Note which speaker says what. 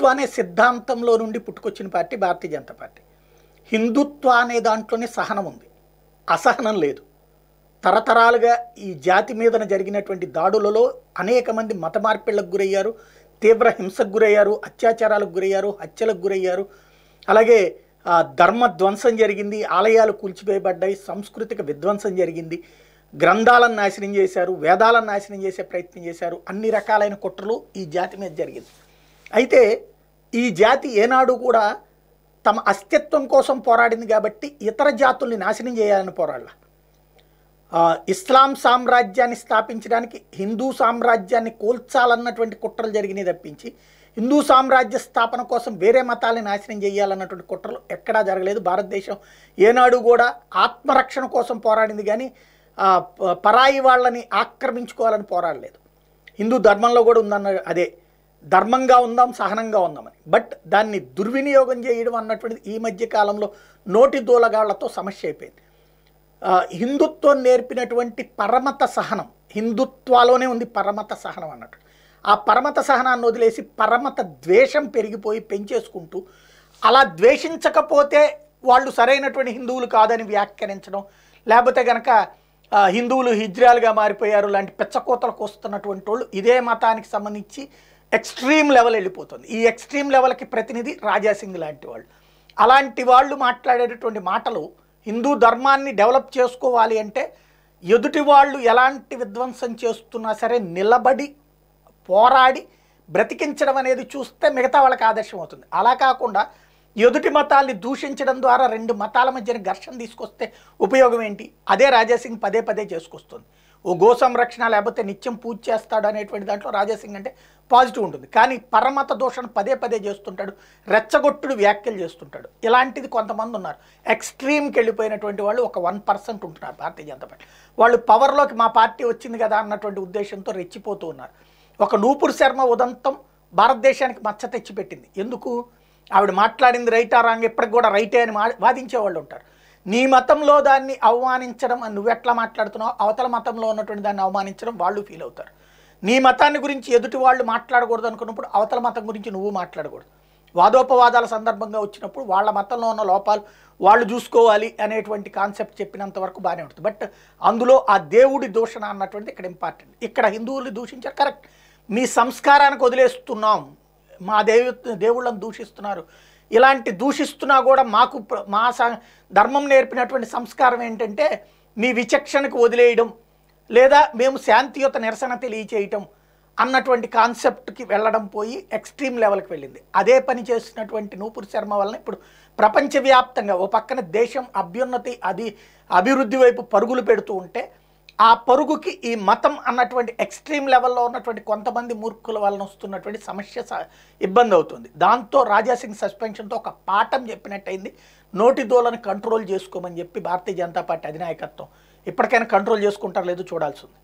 Speaker 1: హిందుత్వ అనే సిద్ధాంతంలో నుండి పుట్టుకొచ్చిన పార్టీ భారతీయ జనతా పార్టీ హిందుత్వ అనే దాంట్లోనే సహనం ఉంది అసహనం లేదు తరతరాలుగా ఈ జాతి మీదన జరిగినటువంటి దాడులలో అనేక మంది మత మార్పిళ్లకు గురయ్యారు తీవ్ర హింసకు గురయ్యారు అత్యాచారాలకు గురయ్యారు హత్యలకు గురయ్యారు అలాగే ధర్మ ధ్వంసం జరిగింది ఆలయాలు కూల్చిపోయబడ్డాయి సాంస్కృతిక విధ్వంసం జరిగింది గ్రంథాలను నాశనం చేశారు వేదాలను నాశనం చేసే ప్రయత్నం చేశారు అన్ని రకాలైన కుట్రలు ఈ జాతి మీద జరిగింది అయితే ఈ జాతి ఏనాడు కూడా తమ అస్తిత్వం కోసం పోరాడింది కాబట్టి ఇతర జాతుల్ని నాశనం చేయాలని పోరాడాల ఇస్లాం సామ్రాజ్యాన్ని స్థాపించడానికి హిందూ సామ్రాజ్యాన్ని కూల్చాలన్నటువంటి కుట్రలు జరిగినవి తప్పించి హిందూ సామ్రాజ్య స్థాపన కోసం వేరే మతాలని నాశనం చేయాలన్నటువంటి కుట్రలు ఎక్కడా జరగలేదు భారతదేశం ఏనాడు కూడా ఆత్మరక్షణ కోసం పోరాడింది కానీ పరాయి వాళ్ళని ఆక్రమించుకోవాలని పోరాడలేదు హిందూ ధర్మంలో కూడా ఉందన్న అదే ధర్మంగా ఉందాం సహనంగా ఉందామని బట్ దాన్ని దుర్వినియోగం చేయడం అన్నటువంటిది ఈ మధ్య కాలంలో నోటి దూలగాళ్లతో సమస్య అయిపోయింది హిందుత్వం నేర్పినటువంటి పరమత సహనం హిందుత్వాలోనే ఉంది పరమత సహనం అన్నట్టు ఆ పరమత సహనాన్ని వదిలేసి పరమత ద్వేషం పెరిగిపోయి పెంచేసుకుంటూ అలా ద్వేషించకపోతే వాళ్ళు సరైనటువంటి హిందువులు కాదని వ్యాఖ్యానించడం లేకపోతే గనక హిందువులు హిజ్రాలుగా మారిపోయారు లాంటి పెచ్చకోతలకు వస్తున్నటువంటి వాళ్ళు ఇదే మతానికి సంబంధించి ఎక్స్ట్రీమ్ లెవెల్ వెళ్ళిపోతుంది ఈ ఎక్స్ట్రీమ్ లెవెల్కి ప్రతినిధి రాజాసింగ్ లాంటి వాళ్ళు అలాంటి వాళ్ళు మాట్లాడేటటువంటి మాటలు హిందూ ధర్మాన్ని డెవలప్ చేసుకోవాలి అంటే ఎదుటి వాళ్ళు ఎలాంటి విధ్వంసం చేస్తున్నా సరే నిలబడి పోరాడి బ్రతికించడం అనేది చూస్తే మిగతా వాళ్ళకి ఆదర్శం అవుతుంది అలా కాకుండా ఎదుటి మతాల్ని దూషించడం ద్వారా రెండు మతాల మధ్యన ఘర్షణ తీసుకొస్తే ఉపయోగం ఏంటి అదే రాజాసింగ్ పదే పదే చేసుకొస్తుంది ఓ గో సంరక్షణ లేకపోతే నిత్యం పూజ చేస్తాడు అనేటువంటి దాంట్లో రాజాసింగ్ అంటే పాజిటివ్ ఉంటుంది కానీ పరమత దోషణ పదే పదే చేస్తుంటాడు రెచ్చగొట్టుడు వ్యాఖ్యలు చేస్తుంటాడు ఇలాంటిది కొంతమంది ఉన్నారు ఎక్స్ట్రీమ్కి వెళ్ళిపోయినటువంటి వాళ్ళు ఒక వన్ పర్సెంట్ ఉంటున్నారు భారతీయ జనతా పార్టీ వాళ్ళు పవర్లోకి మా పార్టీ వచ్చింది కదా అన్నటువంటి ఉద్దేశంతో రెచ్చిపోతూ ఉన్నారు ఒక నూపురు శర్మ ఉదంతం భారతదేశానికి మచ్చ తెచ్చిపెట్టింది ఎందుకు ఆవిడ మాట్లాడింది రైటా రాంగ్ ఇప్పటికి కూడా రైటే అని వాదించే వాళ్ళు ఉంటారు నీ మతంలో దాన్ని అవమానించడం నువ్వు ఎట్లా మాట్లాడుతున్నావు అవతల మతంలో ఉన్నటువంటి దాన్ని అవమానించడం వాళ్ళు ఫీల్ అవుతారు నీ మతాన్ని గురించి ఎదుటి వాళ్ళు మాట్లాడకూడదు అనుకున్నప్పుడు అవతల మతం గురించి నువ్వు మాట్లాడకూడదు వాదోపవాదాల సందర్భంగా వచ్చినప్పుడు వాళ్ళ మతంలో ఉన్న లోపాలు వాళ్ళు చూసుకోవాలి అనేటువంటి కాన్సెప్ట్ చెప్పినంత వరకు బాగానే ఉంటుంది బట్ అందులో ఆ దేవుడి దూషణ అన్నటువంటిది ఇక్కడ ఇంపార్టెంట్ ఇక్కడ హిందువుల్ని దూషించారు కరెక్ట్ మీ సంస్కారానికి వదిలేస్తున్నాం మా దేవు దేవుళ్ళని దూషిస్తున్నారు ఇలాంటి దూషిస్తున్నా కూడా మాకు మా ధర్మం నేర్పినటువంటి సంస్కారం ఏంటంటే మీ విచక్షణకు వదిలేయడం లేదా మేము శాంతియుత నిరసన తెలియచేయటం అన్నటువంటి కాన్సెప్ట్కి వెళ్ళడం పోయి ఎక్స్ట్రీమ్ లెవెల్కి వెళ్ళింది అదే పని చేస్తున్నటువంటి నూపురు శర్మ వలన ఇప్పుడు ప్రపంచవ్యాప్తంగా ఓ పక్కన దేశం అభ్యున్నతి అది అభివృద్ధి వైపు పరుగులు పెడుతూ ఉంటే ఆ పరుగుకి ఈ మతం అన్నటువంటి ఎక్స్ట్రీమ్ లెవెల్లో ఉన్నటువంటి కొంతమంది మూర్ఖుల వలన వస్తున్నటువంటి సమస్య ఇబ్బంది అవుతుంది దాంతో రాజాసింగ్ సస్పెన్షన్తో ఒక పాఠం చెప్పినట్టయింది నోటి దోలను కంట్రోల్ చేసుకోమని చెప్పి భారతీయ జనతా పార్టీ అధినాయకత్వం ఇప్పటికైనా కంట్రోల్ చేసుకుంటారు లేదు చూడాల్సింది